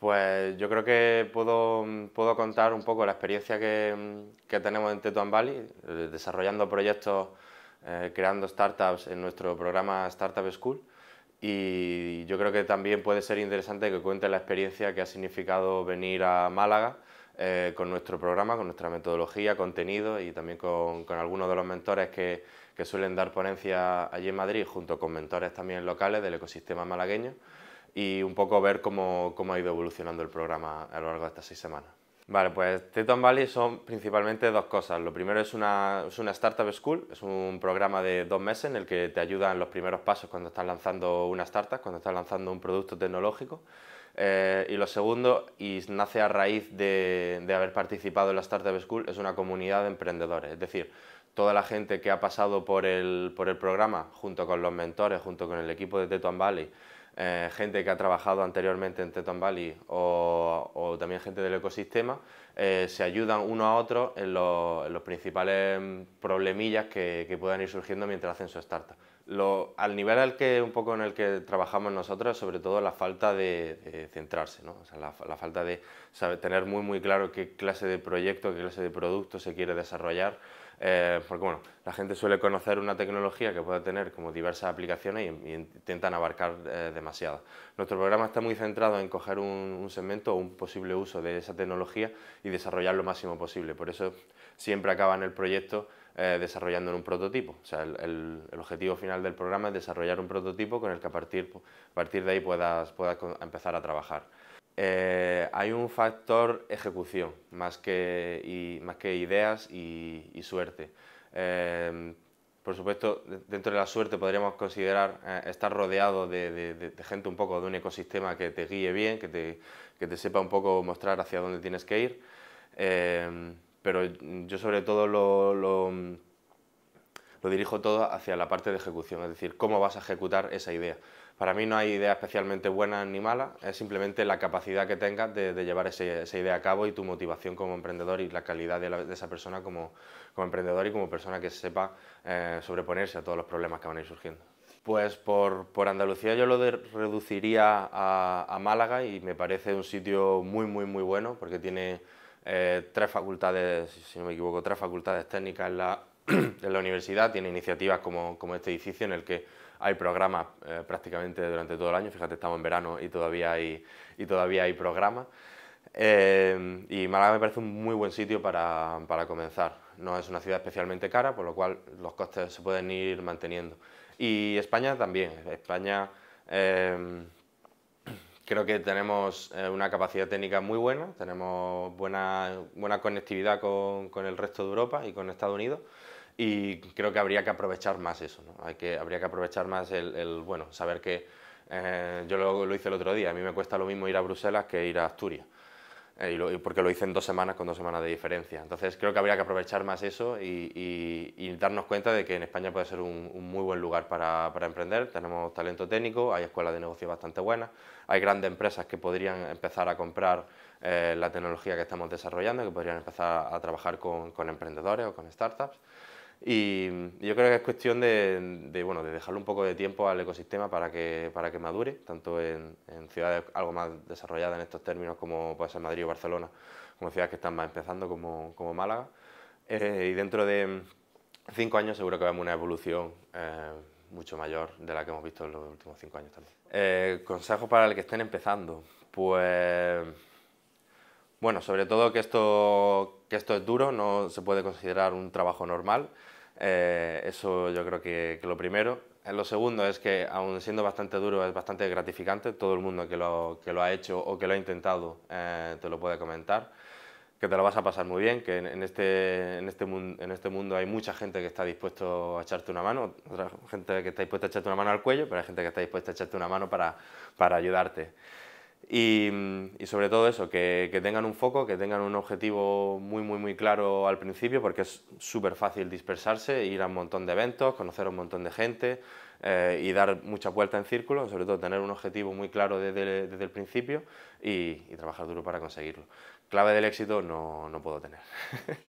Pues yo creo que puedo, mm, puedo contar un poco la experiencia que, mm, tenemos en Teto Valley, eh, desarrollando proyectos, eh, creando startups en nuestro programa Startup School. Y yo creo que también puede ser interesante que cuente la experiencia que ha significado venir a Málaga eh, con nuestro programa, con nuestra metodología, contenido y también con, con algunos de los mentores que, que suelen dar ponencias allí en Madrid, junto con mentores también locales del ecosistema malagueño y un poco ver cómo, cómo ha ido evolucionando el programa a lo largo de estas seis semanas. Vale, pues Teton Valley son principalmente dos cosas. Lo primero es una, es una, Startup School, es un programa de dos meses en el que te ayudan los primeros pasos cuando estás lanzando una startup, cuando estás lanzando un producto tecnológico. Eh, y lo segundo, y nace a raíz de, de haber participado en la Startup School, es una comunidad de emprendedores. Es decir, toda la gente que ha pasado por el, por el programa, junto con los mentores, junto con el equipo de Teton Valley, eh, gente que ha trabajado anteriormente en Teton Valley o, también gente del ecosistema, eh, se ayudan uno a otro en, los, principales problemillas que puedan ir surgiendo mientras hacen su startup al nivel al que, un poco en el que trabajamos nosotros, sobre todo la falta de, centrarse, la, falta de tener muy, muy claro qué clase de proyecto, qué clase de producto se quiere desarrollar, eh, porque bueno, la gente suele conocer una tecnología que puede tener como diversas aplicaciones y, intentan abarcar eh, demasiado. Nuestro programa está muy centrado en coger un, un segmento o un posible uso de esa tecnología y desarrollar lo máximo posible, por eso siempre acaba en el proyecto eh, desarrollando en un prototipo. O sea, el, objetivo final del programa es desarrollar un prototipo con el que a partir, a partir de ahí puedas, puedas empezar a trabajar. Eh, hay un factor ejecución, más que, más que ideas y, suerte. Eh, por supuesto, dentro de la suerte podríamos considerar estar rodeado de, gente un poco, de un ecosistema que te guíe bien, que te, que te sepa un poco mostrar hacia dónde tienes que ir pero yo sobre todo lo, dirijo todo hacia la parte de ejecución, es decir, cómo vas a ejecutar esa idea. Para mí no hay idea especialmente buena ni mala, es simplemente la capacidad que tengas de, llevar esa idea a cabo y tu motivación como emprendedor y la calidad de, esa persona como, emprendedor y como persona que sepa eh, sobreponerse a todos los problemas que van a ir surgiendo. Pues por, por, Andalucía yo lo reduciría a, Málaga y me parece un sitio muy, muy, muy bueno porque tiene eh, tres facultades, si no me equivoco, tres facultades técnicas en la, la universidad, tiene iniciativas como, como, este edificio en el que hay programas eh, prácticamente durante todo el año, fíjate, estamos en verano y todavía hay, y todavía hay programas. Eh, y Málaga me parece un muy buen sitio para, para, comenzar. No es una ciudad especialmente cara, por lo cual los costes se pueden ir manteniendo. Y España también. España Creo que tenemos eh, una capacidad técnica muy buena, tenemos buena, buena conectividad con, con el resto de Europa y con Estados Unidos y creo que habría que aprovechar más eso, ¿no? Hay que, habría que aprovechar más el, bueno, saber que eh, yo lo, lo, hice el otro día, a mí me cuesta lo mismo ir a Bruselas que ir a Asturias y porque lo hice en dos semanas con dos semanas de diferencia. Entonces creo que habría que aprovechar más eso y, darnos cuenta de que en España puede ser un, muy buen lugar para, emprender. Tenemos talento técnico, hay escuelas de negocio bastante buenas, hay grandes empresas que podrían empezar a comprar eh, la tecnología que estamos desarrollando, que podrían empezar a trabajar con emprendedores o con startups. Y yo creo que es cuestión de, de, bueno, dejarle un poco de tiempo al ecosistema para que, para que madure, tanto en, ciudades algo más desarrolladas en estos términos como puede ser Madrid o Barcelona, como ciudades que están más empezando como, Málaga. Eh, y dentro de cinco años seguro que vemos una evolución eh, mucho mayor de la que hemos visto en los últimos cinco años también. Eh, consejos para el que estén empezando. Pues bueno, sobre todo que esto que esto es duro, no se puede considerar un trabajo normal. Eh, eso yo creo que, lo primero. Eh, lo segundo es que, aun siendo bastante duro, es bastante gratificante. Todo el mundo que lo, que lo ha hecho o que lo ha intentado eh, te lo puede comentar. Que te lo vas a pasar muy bien, que en, este, en, este, en este mundo hay mucha gente que está dispuesto a echarte una mano, gente que está dispuesta a echarte una mano al cuello, pero hay gente que está dispuesta a echarte una mano para, para ayudarte. Y, sobre todo eso, que, que, tengan un foco, que tengan un objetivo muy, muy, muy claro al principio, porque es súper fácil dispersarse, ir a un montón de eventos, conocer a un montón de gente eh, y dar mucha vuelta en círculo, sobre todo tener un objetivo muy claro desde, el principio y, y, trabajar duro para conseguirlo. Clave del éxito no, no puedo tener.